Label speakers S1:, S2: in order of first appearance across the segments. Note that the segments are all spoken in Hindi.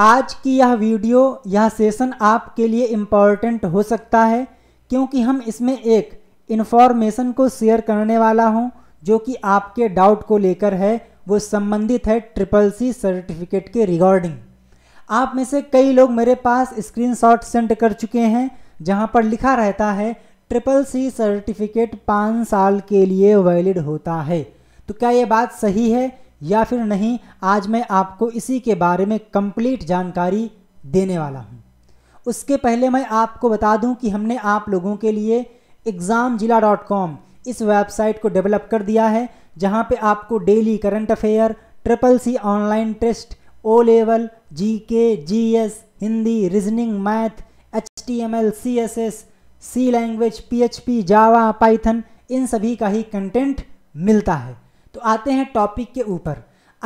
S1: आज की यह वीडियो यह सेशन आपके लिए इम्पॉर्टेंट हो सकता है क्योंकि हम इसमें एक इन्फॉर्मेशन को शेयर करने वाला हूं जो कि आपके डाउट को लेकर है वो संबंधित है ट्रिपल सी सर्टिफिकेट के रिगार्डिंग आप में से कई लोग मेरे पास स्क्रीनशॉट सेंड कर चुके हैं जहां पर लिखा रहता है ट्रिपल सी सर्टिफिकेट पाँच साल के लिए वैलिड होता है तो क्या ये बात सही है या फिर नहीं आज मैं आपको इसी के बारे में कंप्लीट जानकारी देने वाला हूँ उसके पहले मैं आपको बता दूँ कि हमने आप लोगों के लिए एग्ज़ाम जिला डॉट कॉम इस वेबसाइट को डेवलप कर दिया है जहाँ पे आपको daily current affair triple C online test O level G K G S Hindi reasoning math H T M L C S S C language P H P Java Python इन सभी का ही कंटेंट मिलता है तो आते हैं टॉपिक के ऊपर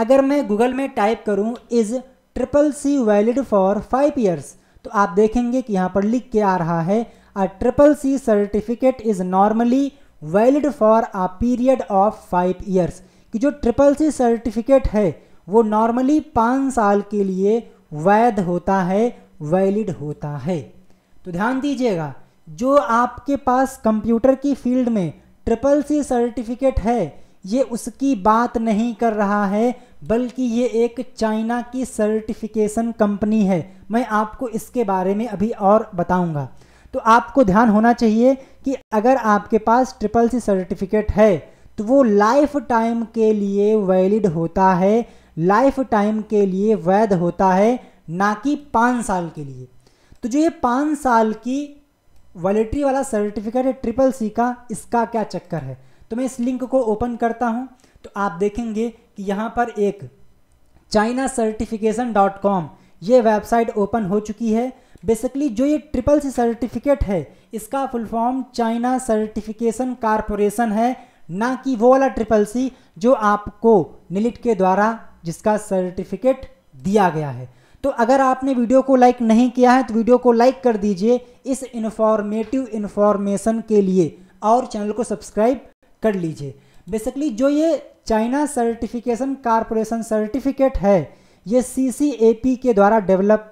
S1: अगर मैं गूगल में टाइप करूं is triple C valid for five years तो आप देखेंगे कि यहाँ पर लिख के आ रहा है a triple C certificate is normally valid for a period of five years कि जो ट्रिपल सी सर्टिफिकेट है वो नॉर्मली पाँच साल के लिए वैध होता है वैलिड होता है तो ध्यान दीजिएगा जो आपके पास कंप्यूटर की फील्ड में ट्रिपल सी सर्टिफिकेट है ये उसकी बात नहीं कर रहा है बल्कि ये एक चाइना की सर्टिफिकेशन कंपनी है मैं आपको इसके बारे में अभी और बताऊंगा तो आपको ध्यान होना चाहिए कि अगर आपके पास ट्रिपल सी सर्टिफिकेट है तो वो लाइफ टाइम के लिए वैलिड होता है लाइफ टाइम के लिए वैध होता है ना कि पाँच साल के लिए तो जो ये पाँच साल की वॉलेटरी वाला सर्टिफिकेट है ट्रिपल सी का इसका क्या चक्कर है तो मैं इस लिंक को ओपन करता हूँ तो आप देखेंगे कि यहाँ पर एक चाइना सर्टिफिकेशन डॉट कॉम ये वेबसाइट ओपन हो चुकी है बेसिकली जो ये ट्रिपल सी सर्टिफिकेट है इसका full form China certification corporation है ना कि वो वाला ट्रिपल सी जो आपको निलिट के द्वारा जिसका सर्टिफिकेट दिया गया है तो अगर आपने वीडियो को लाइक नहीं किया है तो वीडियो को लाइक कर दीजिए इस इन्फॉर्मेटिव इन्फॉर्मेशन के लिए और चैनल को सब्सक्राइब कर लीजिए बेसिकली जो ये चाइना सर्टिफिकेशन कारपोरेशन सर्टिफिकेट है ये सी के द्वारा डेवलप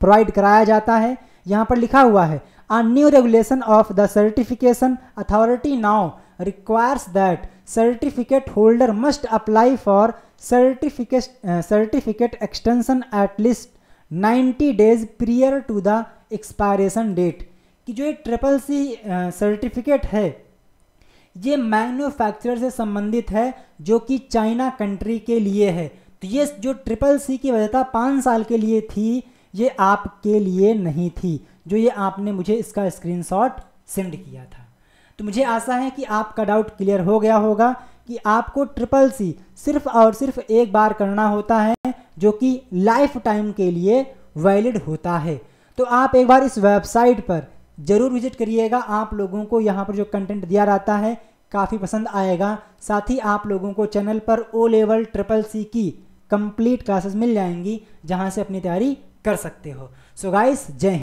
S1: प्रोवाइड कराया जाता है यहाँ पर लिखा हुआ है a new regulation of the certification authority now requires that certificate holder must apply for certificate certificate extension at least 90 days prior to the expiration date कि जो ये ट्रिपल सी सर्टिफिकेट है ये मैन्युफैक्चरर से संबंधित है जो कि चाइना कंट्री के लिए है तो ये जो ट्रिपल सी की वैधता पाँच साल के लिए थी ये आपके लिए नहीं थी जो ये आपने मुझे इसका स्क्रीनशॉट सेंड किया था तो मुझे आशा है कि आपका डाउट क्लियर हो गया होगा कि आपको ट्रिपल सी सिर्फ और सिर्फ एक बार करना होता है जो कि लाइफ टाइम के लिए वैलिड होता है तो आप एक बार इस वेबसाइट पर ज़रूर विजिट करिएगा आप लोगों को यहाँ पर जो कंटेंट दिया रहता है काफ़ी पसंद आएगा साथ ही आप लोगों को चैनल पर ओ लेवल ट्रिपल सी की कंप्लीट क्लासेस मिल जाएंगी जहाँ से अपनी तैयारी कर सकते हो सो गाइस जय